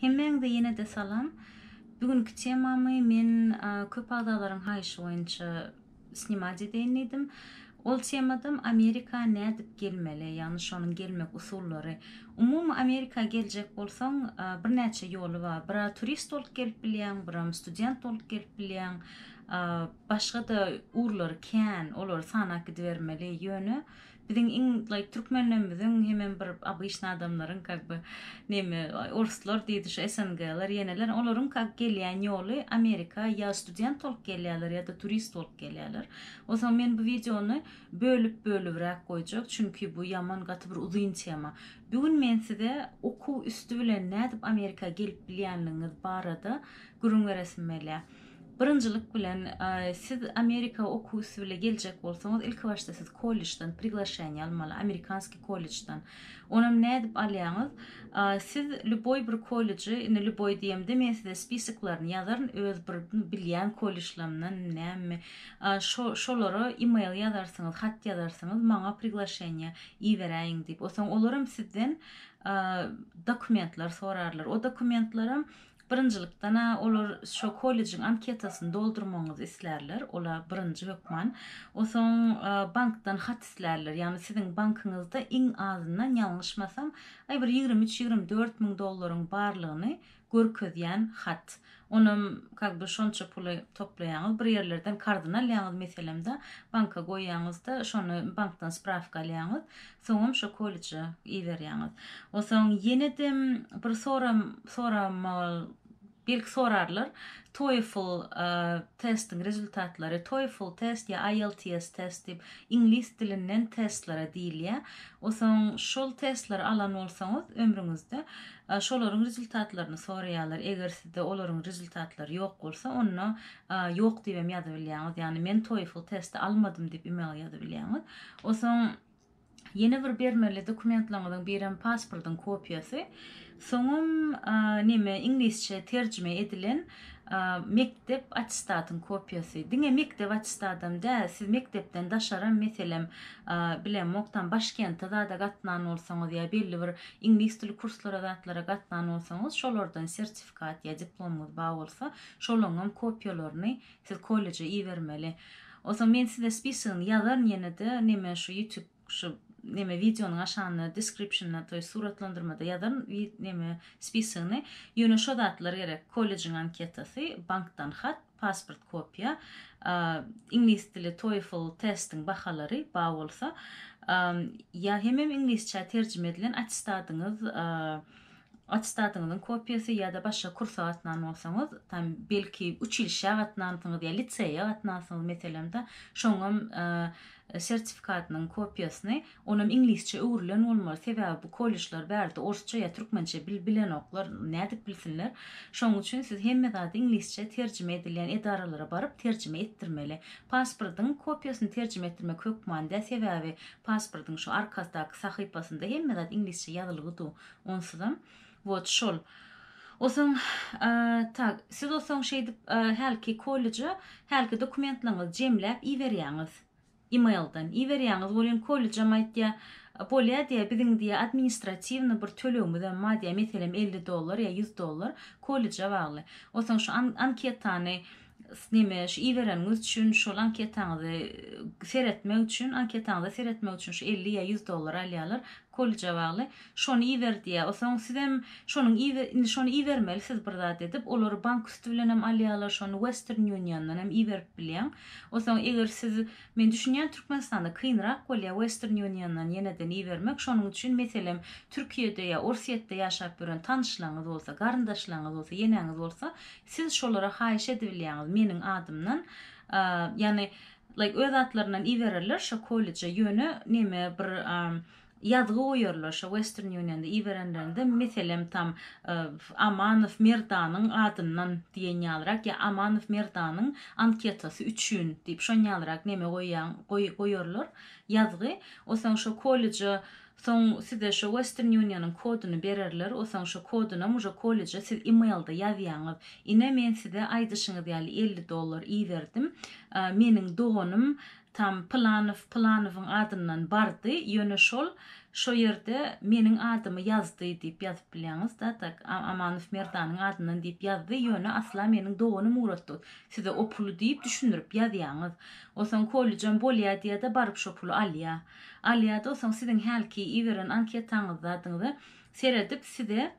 Hemmeňde ýene de salam. Bugün kiçe men köp adalaryň haýşy boýunça sinema diýen edim. Ol temadym Amerika nädip gelmeli, ýa-ni şonuň gelmek usullary. Umumy Amerika geljek bolsaň bir näçe ýoly bar. Bir turist bolup gelip bilýän, bir student bolup gelip bilýän, başga-da urlary kän, olary sanak gidermeli ýöne. bizim in like Türkmenlerin bizim hemen bir abışna adamların как бы neme orslar deydi şu SNG'ler yeneler onların как gelen yolu Amerika ya student olup gelenler ya da turist olup gelenler. O zaman men bu videonu bölüp bölüp rak koyacak çünkü bu yaman gatı bir uzun tema. Bugün men size oku üstü bilen nedip Amerika gelip bilenliğiniz barada gurun veresim meleğe. Birinjilik bilen e, siz Amerika okuwsy bilen geljek bolsaňyz, ilki başda siz kollejden priglashenie almaly, amerikanski kollejden. Onu näde alýaňyz? E, siz lüboý bir kollejy, indi lüboý diýem demese de, spisiklaryny ýazaryň, öz bir bilýän kollejlaryndan näme? E, şolara e-mail ýazarsyňyz, hat ýazarsyňyz, maňa priglashenie iwereň diýip. Osoň olaram sizden dokumentlar sorarlar. O dokumentlaram Birinjilikdana olar şu kollejin anketasını doldurmanız islerler. Ola birinji hökman. O son e, bankdan hat islerler. Yani sizin bankınızda in azından yanlışmasam ay bir 23-24 min dollarların barlığını gorkuzyan hat. onum как бы şonça pulu toplayanız bir yerlerden kardinal yanız meselemde banka goyanız da şonu banktan spravka alyanız soňam şu kolleje iber yanız o soň bir soram soram Bilk sorarlar, TOEFL uh, testin rezultatları, TOEFL test ya IELTS test deyip, İngiliz dilinden testlara deyil ya. O zaman şol testler alan olsanız ömrümüzde, e, şolorun rezultatlarını soruyalar, eğer sizde olorun rezultatları yok olsa, onunla uh, e, yok deyip ya da Yani men TOEFL testi almadım deyip email ya da biliyanız. O yeni bir bir bir bir bir bir Soňum e, näme inglisçe terjime edilen e, mektep atstatyn kopiýasy. Diňe mektep atstatym da siz mektepten daşaram meselem e, bilen moktan başken da da gatnan bolsaňyz ýa belli bir ingliz dili kurslara da atlara gatnan bolsaňyz şolardan sertifikat ýa diplomuz ba bolsa şolanyň kopiýalaryny siz kolleje iwermeli. Osa men size spisyn ýazan yenidi, de näme şu YouTube şu neme videonun aşağına descriptionna toy suratlandırmada yadan neme spisini yönü şo datlar gerek kolejin anketasi bankdan hat pasport kopya inglis dili toyful testing bahalary ba olsa ya hemem hem inglisçe tercüme edilen atestadınız Atistatınızın kopiyası ya da başa kursa atnan olsanız, tam belki uç ilşi atınan ya atınan atnan atınan atınan atınan E, sertifikatının kopyasını onun İngilizce öğrülen olmalı sebebi bu kolejler berdi Orsça ya Türkmençe bil bilen oklar nedik bilsinler. Şon üçün siz hem medat İngilizce tercüme edilen edaralara barıp tercüme ettirmeli. Pasportun kopyasını tercüme ettirme kökman de sebebi pasportun şu arkasda sahipasında hem medat İngilizce yazılığı du onsızın. Вот şol. Osun, e, tak, siz osun şeydip, e, helki kolleji, helki dokumentlanız, cemlep, iveriyanız. e-mail'dan. E veriyanız, kolleja maitya, polia diya, bidin diya, administrativna bir tölümü da, ma diya, 50 dolar ya 100 dolar kolleja vali. Osan, şu an, anketani, nemeş, iveranız şu an, anketani, anketani, anketani, anketani, anketani, anketani, anketani, anketani, anketani, anketani, anketani, kolja wagly şonu iwer diýe o soň siz şonuň iwer şonu iwermeli siz bir zat edip olar bank üstü bilen hem aliyalar şonu Western Union-dan hem iwer bilen o eger siz men düşünýän Türkmenistanda da kynrak bolýar Western Union-dan ýene de iwermek şonuň üçin meselem Türkiýede ýa Orsiýetde ýaşap bilen tanyşlaryňyz bolsa, garyndaşlaryňyz bolsa, ýeňeňiz bolsa siz şolara haýş edip bilýäňiz meniň adymdan ýa-ni like öwredatlaryndan iwerler şo kollejde ýöne näme bir yazgı uyarlaşı Western Union'da iverenlerinde mithilim tam uh, Amanov Merda'nın adından diyen yalarak ya Amanov Merda'nın anketası üçün deyip şon yalarak neme koyan koyarlar yazgı o san şu son size şu Western Union'un kodunu bererler o san şu koduna muja kolyca siz e-mailda yaviyanıp men size ayy ayy ayy dolar ayy verdim, ayy ayy ayy tam Planov Planovun adından bardy ýöne şol şo ýerde meniň adymy yazdy diýip ýazyp bilýäňiz da tak Amanov Merdanyň adynyň diýip ýazdy ýöne asla meniň dogany muratdy size o pulu diýip düşündirip ýazýaňyz o soň kollejem bolýa diýede baryp şo pulu alýa alýa da soň siziň halky iweren anketanyz zatyňyzy seretip size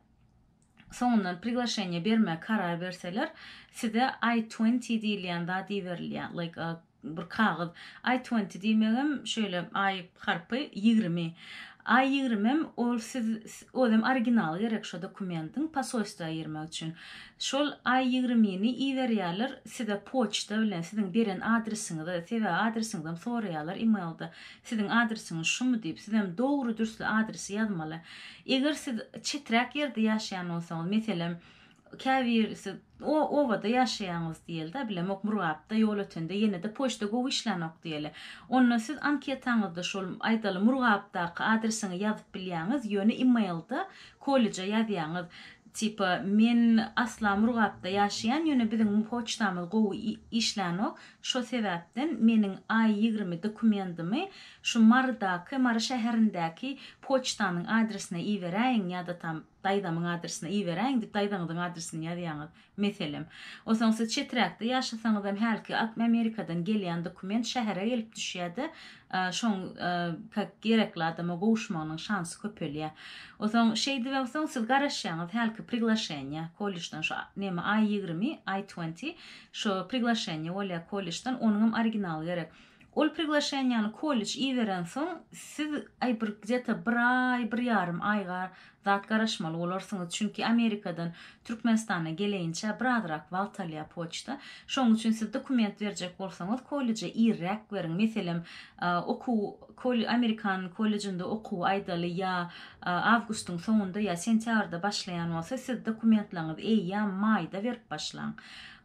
Sonra приглашение берме карар берселер, сиде I20 дилиан да диверлиан, like a bir kağıt ay 20 diýmegim şöyle ay harpy 20 Ay 20-m ol siz odem original gerek şu dokumentin pasoysta ayırma üçün. Şol ay 20-ni iveriyalar size poçta bilen sizin beren adresini de size adresini de soruyalar emailda. Sizin adresini şu mu deyip sizem doğru dürüstlü adresi yazmalı. Eger siz çitrak yerde yaşayan olsa ol. Meselem, kavir isi o ovada yaşayanız diyeli da bile mok muruabda yol ötende yeni de poşta gov işlanok diyeli. Onna siz anketanız şol aýdaly muruabda ka adresini yazıp bilyanız yönü imayalda kolyca Tipa men asla muruabda yaşayan yönü biziň poçtamız gov işlenok. şo sebepten menin ay yigrimi dokumentimi şu mar mar şäherindäki poçtanyň adresine mar ýa-da tam daýdamyň adresine iýe bereň dip daýdamyň adresini ýazýaňyz. Meselem, o sonsa çetrekde ýaşasaňyz hem halky Amerikadan gelýän dokument şäherä gelip düşýärdi. E, şoň e, kak gerekli adama gowuşmagyň şansy köpelýär. O soň şeýdi we o soň garaşýaňyz halky priglaşenie kolejden şo näme I20, I20 şo priglaşenie Olya kolejden onuň originaly gerek. Ol приглашенияны колледж иверен сон, сіз ай бір где-то бір ай, бір ярым айға зат қарашмалы оларсыңыз, чүнки Америкадан Түркменстана келейінше бір адырак siz dokument шоң үшін сіз документ вержек болсаңыз, колледжа и рәк oku меселем, оку, кол, Американ колледжінді ýa da я августың соңында, я сентярда башлаян mayda сіз документ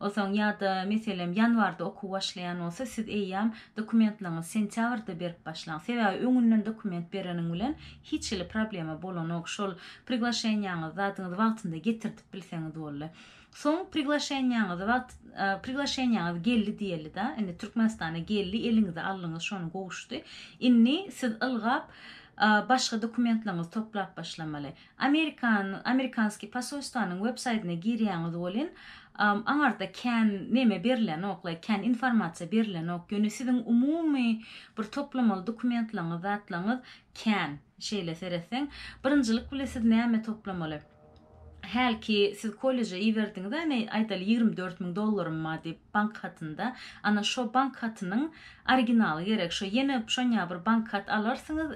Osoň zaman da meselem yanvarda oku başlayan bolsa, siz eyyam dokumentlarını sentyavrda berip başlaň. Sebäbi öňünden dokument bereniň ulen hiç ili problemi bolon ok. Şol priglaşenyanı zadınız wagtynda getirtip bilseniz olu. Son priglaşenyanı zavat e, priglaşenyanı geldi diyeli da. Yani Türkmenistan'a geldi elinizi aldyňyz, şonu goğuştu. Inni, siz ılgap e, başka dokumentlarınızı toplap başlamalı. Amerikan, Amerikanski pasolistanın web sitesine giriyanız olin. um, anarda ken nime berilen ok, kän informatsiya berilen ok, gönü sizin umumy bir toplamaly dokumentlaryňyz, zatlaryňyz kän şeýle seretseň, birinjilik bilen siz näme toplamaly? Hal ki siz kolleje iwerdiňizde näme aýdaly 24000 dollarym ma diýip bank hatynda, ana şo bank hatynyň originaly gerek, şo ýene şoňa bir bank hat alarsyňyz,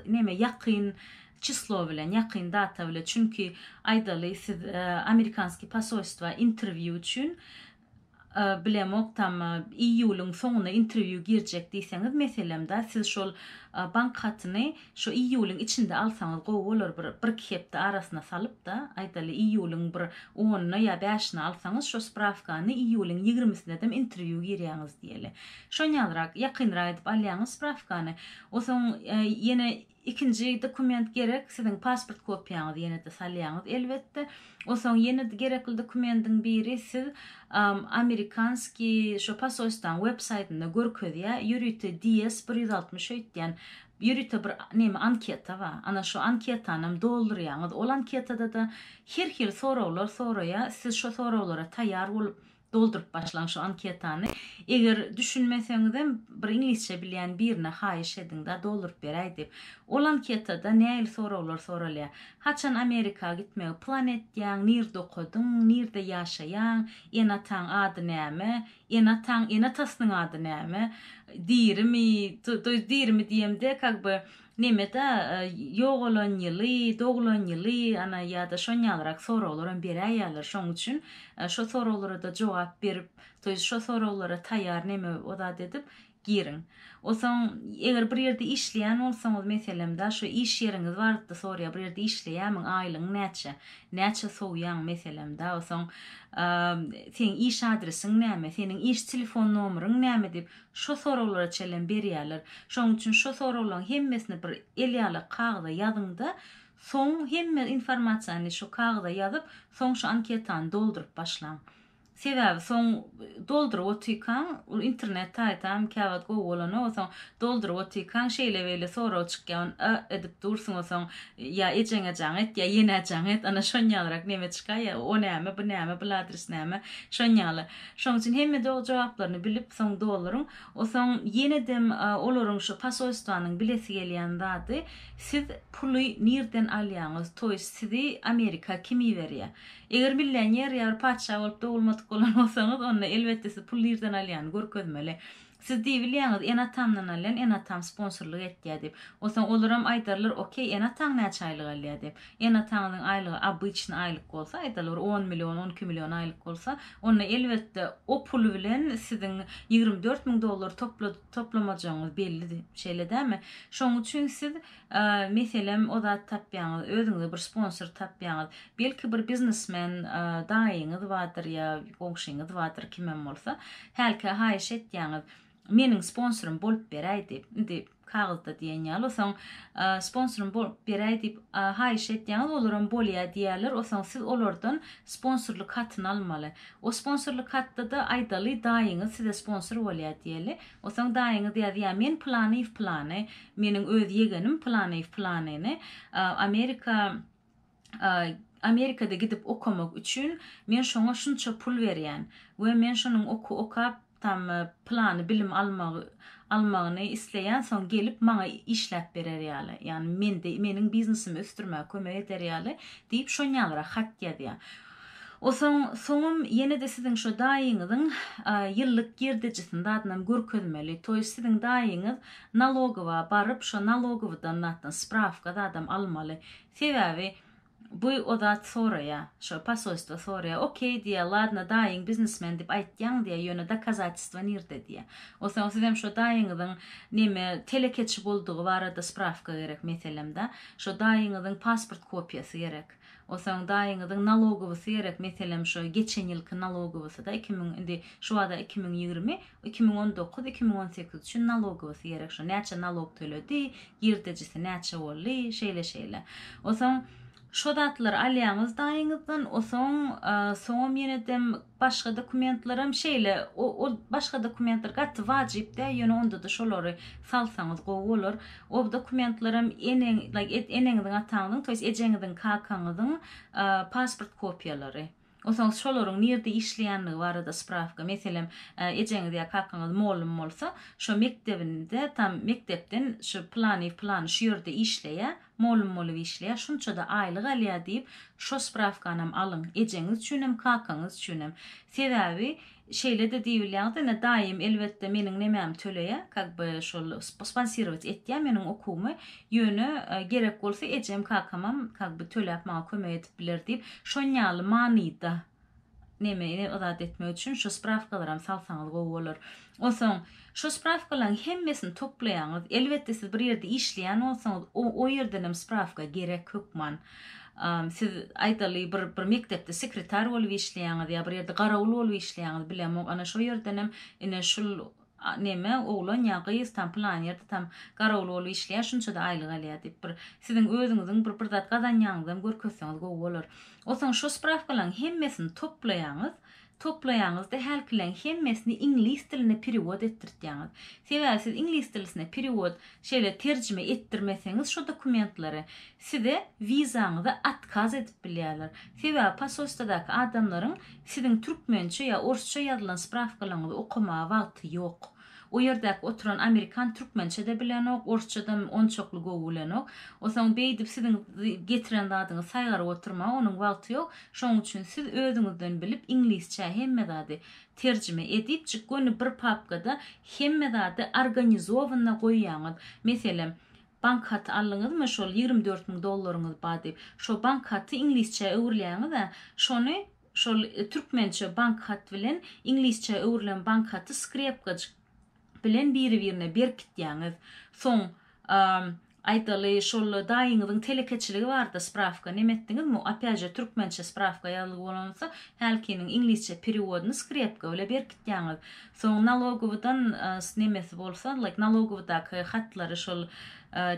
yaqin, число bilen yakın data bile çünkü aydaly siz e, amerikanski pasolstwa interview üçin e, bilem ok tam e, iýulyň soňuna interview girjek diýseňiz meselem da siz şol bank hatyny şo iýulyň içinde alsaňyz gowy bolar bir bir kepde arasyna salyp da aýdaly iýulyň bir 10-na ýa 5-ni alsaňyz şo spravkany iýulyň 20-sinde hem interview girýäňiz diýeli. Şoňa alrak ýakynra edip alýaňyz spravkany. Osoň ýene ikinci dokument gerek sizin pasport kopyanız yine de salyanız elbette o son yeni de gerekli dokumentin biri siz um, amerikanski şu pasolistan web saytında görkül ya yürüte ds 168 yani yürüte bir neyme, anketa va, ana şu anketa anam doldur yanız ol anketada da her her soru olur soruya siz şu soru olur tayar olup doldurup başlan şu anketanı. Eger düşünmeseniz de bir İngilizce bilen birine haiş edin da doldurup beray deyip. Ol anketada ne el soru olur Haçan Amerika gitme planet yan, nir dokudun, nir de yaşayan, en atan adı ne mi, en atan, en atasının adı ne mi, dirimi, de kakbı, Немета йоғылын елі, доғылын елі, ана яда шонялырақ соролырын бере аялыр. Шон үшін шо соролыры да жоғап беріп, то есть шо соролыры таяр неме ода дедіп, girin. O eger bir yerde işleyen olsanız meselem da şu iş yeriniz var da soruya bir yerde işleyen min aylın neçe. Neçe soğuyan meselem da o son ehm, sen iş adresin neme, senin iş telefon numarın neme deyip şu soruları çelen beri yerler. Şonun için şu soruların hemmesini bir elyalı kağıda yazın da son hemme informasyonu şu kağıda yazıp son şu anketan doldurup başlan. Sebäbi son doldurup otykan, ul internet taytam, kävat Google-a no, soň doldurup otykan, şeýle beýle soraw edip dursun soň, "Ya ejeňe jaňet, ya ýene jaňet, ana şoň ýalarak näme çykar, ya o näme, bu näme, bu adres näme, şoň ýaly." Şoň üçin hemme dogry jogaplaryny bilip soň dolaryň, o soň ýene dem olaryň şu pasoýstanyň bilesi gelýän dady, "Siz puly nirden alýaňyz? Toý sizi Amerika kimi berýär?" Eger millioner ýar patşa bolup dolmaz kullanmasanız onunla elbette siz pul yerden alyan gör Siz diýilýäňiz, ene tamdan alýan, ene tam sponsorlyk etdi diýip. Osa olaram aýdarlar, "Okey, ene tam näçe aýlyk alýa?" diýip. Ene tamyň aýlygy abyçyn aýlyk bolsa, aýdarlar 10 million, 12 million aýlyk bolsa, onda elbetde o pul bilen siziň 24000 dollar toplap toplamajyňyz belli diýip. Şeýle däme? Şoň üçin siz, e, meselem, o da tapýaňyz, özüňizde bir sponsor tapýaňyz, belki bir biznesmen e, daýyňyz wadyr ýa gowşyňyz wadyr kimem bolsa, halka haýşet ýaňyz. meniň sponsorum bol beräý diýip, indi kagazda diýen ýaly, soň e, sponsorum bolup beräý diýip, e, haýyş etýän bolaram bolýa diýerler, zaman siz olardan sponsorlyk hatyny almaly. O sponsorlyk hatda da aýdaly daýyňyz size sponsor bolýa diýeli. O zaman daýyňyz ya, ýa men plany, plany, meniň öz ýegenim plany, planyny. E, Amerika Amerika'da gidip okumak üçün men şoňa şunça pul berýän. Ve men şonun oku okap tam e, planı bilim almaq almağını isleyen son gelip mana işlep berer yali. Yani men de menin biznesimi östürmä kömek eder yali deyip şon yalara hat yadı. O son sonum yeni de sizin şu dayıngızın e, yıllık girdicisin da adnam Toy sizin dayıngız nalogova barıp şu nalogovdan natın spravka da adam almalı. Sebebi bu odat soraya, şo pasoistva soraya, okey diye, ladna dayin biznesmen dip aytyan diye, yöne dakazatistva nirde diye. O sen, o sen, şo daingadın neme telekeçi bolduğu var spravka gerek metelemde, şo daingadın pasport kopiyası gerek. O sen daingadın nalogovası gerek, metelem şo geçen yılki nalogovası da, 2000, indi, şu ada 2020, 2019, 2018 şu nalogovası gerek, şo neçe nalog tölödi, girdecisi neçe olli, şeyle şeyle. O sen, şodatlar aliyamız dayyngızdan o son e, soğum yenidim başka dokumentlarım şeyle o o başka dokumentlar gatı vacip de yönü onda da şoları salsanız o olur e, o dokumentlarım enin like enin atanın tois ecengizin kakanızın pasport kopyaları O zaman şolorun nirdi işleyenli var da sprafga. Meselim, eceniz ya kakkanız molum molsa, şu mektebinde, tam mektebden şu plani, plani, şu yörde işleyen, molum molum işliya, şunça da aylıq aliya deyip, şos bravkanam alın, eceniz çünem, kakanız çünem. Sebebi, şeyle de deyiliyak da, ne daim elbette menin nemem töleye, kak bı şol sponsorovic etdiya menin okumu, yönü e, gerek olsa ecem kakamam, kak bı töle yapmağa kömö edip bilir deyip, şonyalı maniydi neme ne odat etmek üçin şu spravkalara salsaňyz gowy bolar. Onsoň şu spravkalaryň hemmesini toplaýanyz, elbetde siz bir ýerde işleýän bolsaňyz, o, o ýerde näme spravka gerek hökman. Um, siz aýdaly bir bir mektepte sekretar bolup işleýäňiz, ýa bir ýerde garawul bolup işleýäňiz bilemok, ana şu ýerde näme ene şu neme oglan ýa-da ýa-stan plan ýerde tam garawly bolup işleýär şunça da aýlyk alýar diýip bir siziň özüňiziň bir-bir zat gazanýanyňyzdan görkezsiňiz gowy Osan şu spravkalaryň hemmesini toplaýanyz, toplayanız da hal hemmesini ingilis diline periwod ettirdiňiz. Sebäbi siz ingilis diline periwod şeýle terjime ettirmeseniz, şu dokumentlary size wizanyňyzy atkaz edip bilýärler. Sebäbi pasostadaky adamlaryň siziň türkmençe ýa orusça ýazylan spravkalaryňyzy okumagy wagty ýok. o yerde oturan amerikan türkmençe de ok, orusça da on çoklu ok. O zaman beýdip siziň getiren dadyňy oturma, onun wagty ýok. Şoň üçin siz özüňizden bilip inglisçe hemme dady terjime edip çykgyny bir papkada hemme dady organizowanna goýýaňyz. Meselem bank hat allyňyz mı şol 24000 dollaryňyz ba Şo bank hatty inglisçe öwürleýäňiz we şonu şol türkmençe bank hat bilen inglisçe öwürlen bank hatty skrepka bilen biri-birine berkit yanyz. Son ehm, aytaly şol dayyngyzyň telekeçiligi bardy, da spravka nemetdiňiz mi? Opäje türkmençe spravka ýazylyp bolansa, halkynyň inglizçe perewodyny skripka öle berkit Soň Son nalogowdan nemesi bolsa, like nalogowda hatlar şol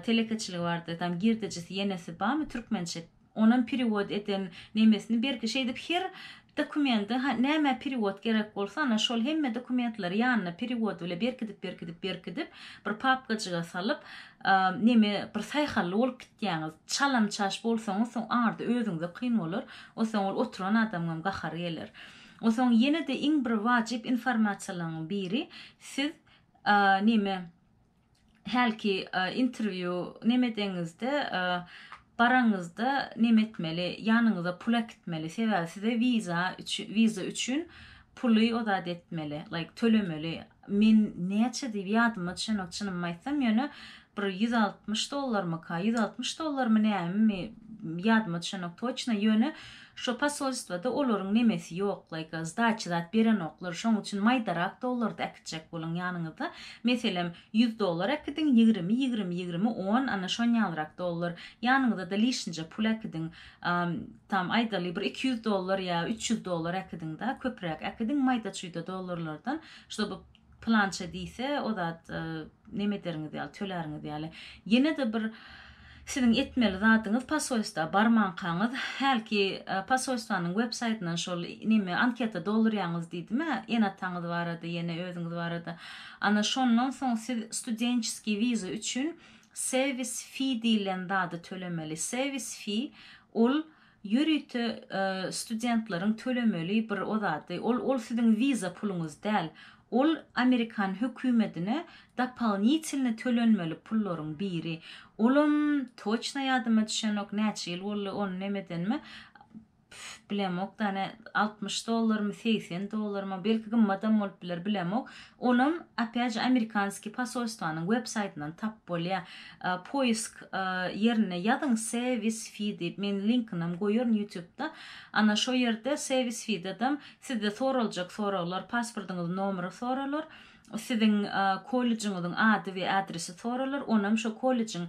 telekeçiligi bardy, tam girdijisi ýenesi se türkmençe Onan periwod eten nemesini berdi şeýdip her uh, dokumenti ha näme perewod gerek bolsa ana şol hemme dokumentleri ýanyna perewod bilen berkidip berkidip berkidip bir papka jyga salyp näme bir sayha lol kitýäňiz çalam çaş bolsaňyz soň arda özüňize kyn bolar o soň ol oturan adamga gahar gelir o soň ýene de iň bir wajyp informasiýalaryň biri siz näme Hälki interview deňizde baranızda nemetmeli, yanınıza pula gitmeli, sevelsi de viza, üç, viza üçün pulu odad detmeli, like, tölümeli, min neyce deyip yadımı çınım maitim yönü, bir 160 dollar mı, 160 dollar mı, ne mi, yadma toçna yönü, şu pasolistva da olorun nemesi yok, like, zda açıdat beren oklar, şun uçun maydarak da olor da akıtacak bulun yanınızda, 100 dollar akıdın, 20, 20, 20, 20, 10, ana şun yalrak da olor, da lişinca pul akıdın, um, tam aydali bir 200 dollar ya 300 dollar akıdın da, köprak akıdın, maydarak da olorlardan, şu planche diýse, o zat e, nemetleriňiz ýaly, töleriňiz ýaly. Ýene de bir siziň etmeli zatyňyz pasoýsta barman kaňyz, hälki e, pasoýstanyň web saýtynyň şol neme anketa dolduryňyz diýdimi? Ýene taňyz barady, ýene özüňiz barady. Ana şondan soň siz studentski wiza üçin servis fee diýilen zatyň tölemeli. Servis fee ol yürüte e, studentlaryň tölemeli bir o Ol ol siziň wiza pulyňyz däl. ol Amerikan hükümetine dapalnitilni tölönmeli pullorun biri. Olum toçna yadıma düşenok näçe ýyl on onu nämedenmi? bilem tane 60 dollar mı, 80 dollar mı, belki gün madem olpiler bilem ok, onun apaj amerikanski pasolstuanın websiteinden tap bolya, e, poisk yerine e, yadın service feed edip, men linkinam goyorun youtube'da, ana şo yerde service feed edem sizde thorolcak thorolcak thorolcak, pasolcak, pasolcak, sizin uh, e, kolejiňiziň ady we adresi soralar, onam şu kolijin,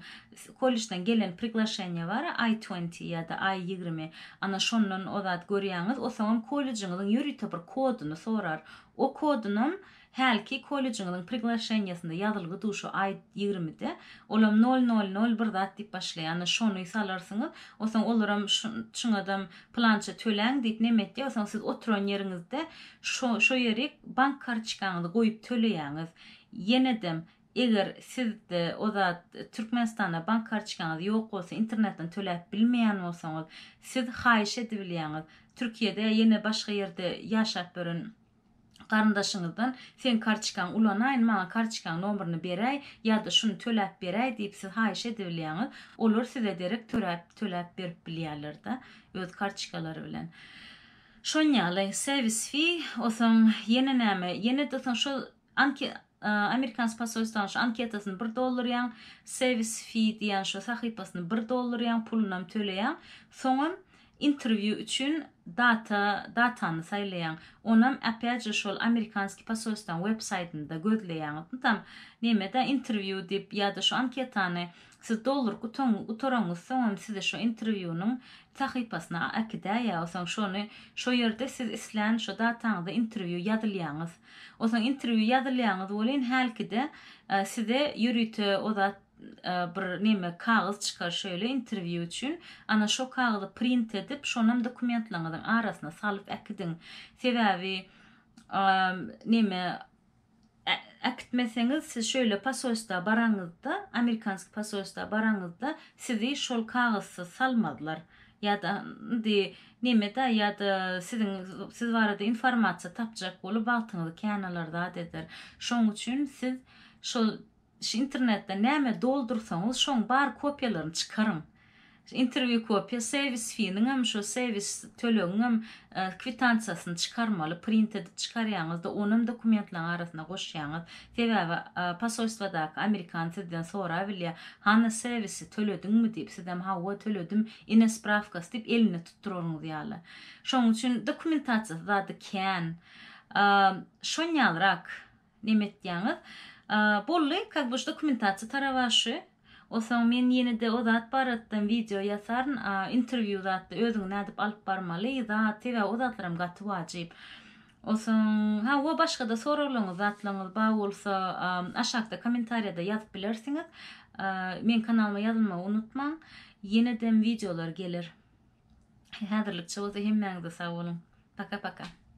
kolejden gelen priglaşenie bar, I20 ya da I20. Ana şonnyň o zat görýäňiz, o zaman kolejiňiziň ýürüte bir kodyny sorar. O kodunun Hälki kolejiniň preglashenýasynda ýazylgy duşu ay 20-de, olam 0001 bir zat diýip başlaýany şonu salarsyňyz, osan olaram şuň adam plança tölen diýip nämetdi, osoň siz oturan ýerinizde şo şo ýeri bank kartçykanyny goýup töleýäňiz. ýene Eger siz de oda Türkmenistan'da bank kartçykanyz ýok bolsa, internetden töläp bilmeýän bolsaňyz, siz haýyş edip bilýäňiz. Türkiýede ýene başga ýerde ýaşap qarindaşyňyzdan sen kartçykan ulanayn ma kartçykan nomerini beräý ýa-da şunu töläp beräý diýip siz haýyş edilýäňi olur size derek tolap töläp berip bilýärler da öz kartçykalary bilen. Şoň service fee osan, ýene näme ýene tutan şu anki e, Amerikan pasoýstan şu anketasyny 1 dollar ýa service fee diýen şu sahypasyny 1 dollar ýa pulunam töleýär. Soňra интервью üçin data датаны saýlaň. Onam Apache şol Amerikanski posolstan web saytyndan goýdylan jogapny de? Интервью dip яда edişan анкетаны, 10 dollar gutamy utoramy? Sen size şo interview-nyň tähikpasyna akda ýa-san şonuň şo siz islan, şo dataňy we interview ýadylýanyz. Oson interview ýadylýanyň doly ýagdaýynda e, size E, bir neme kağız çıkar şöyle interview üçün ana şo kağızı print edip şonam dokumentlanadan arasına salıp ekidin sebebi e, neme Ekitmeseniz siz şöyle pasosta baranızda, Amerikansk pasosta baranızda sizi şol kağızı salmadılar. Ya da di, neme da ya da sizin, siz var adı informatsiya tapacak olu baltınızı kenalarda adedir. Şon üçün siz şol şu internetde näme doldursaňyz şoň bar kopyalaryny çykaryň. Interwi kopya servis fiňiňem şu servis töleňiňem e, kwitansiýasyny çykarmaly, print edip çykaryňyz da onuň dokumentlaryň arasyna goşýaňyz. Tebäbi e, pasolstwada Amerikan tilden sonra bilýär, "Hany servisi töledingmi?" diýip, ha, o töledim, ine spravka" diýip elini tutdurýaryň diýäli. Şoň üçin dokumentasiýa da can. E, şoň ýalrak nemet ýaňyz. bolly kak bu dokumentatsiya tarawaşy. Osa men ýene de o zat baratdan video ýasaryn, interwiu zat özüň nädip alyp barmaly, zat we o zatlaram gatyp wajyp. Osa ha o başga da soraglaryňyz zatlaryňyz ba bolsa, aşakda kommentariýada ýazyp bilersiňiz. Men kanalyma ýazylmagy unutmaň. Ýene videolar gelir. Häzirlik çowda hemmeňize sag bolun. Paka paka.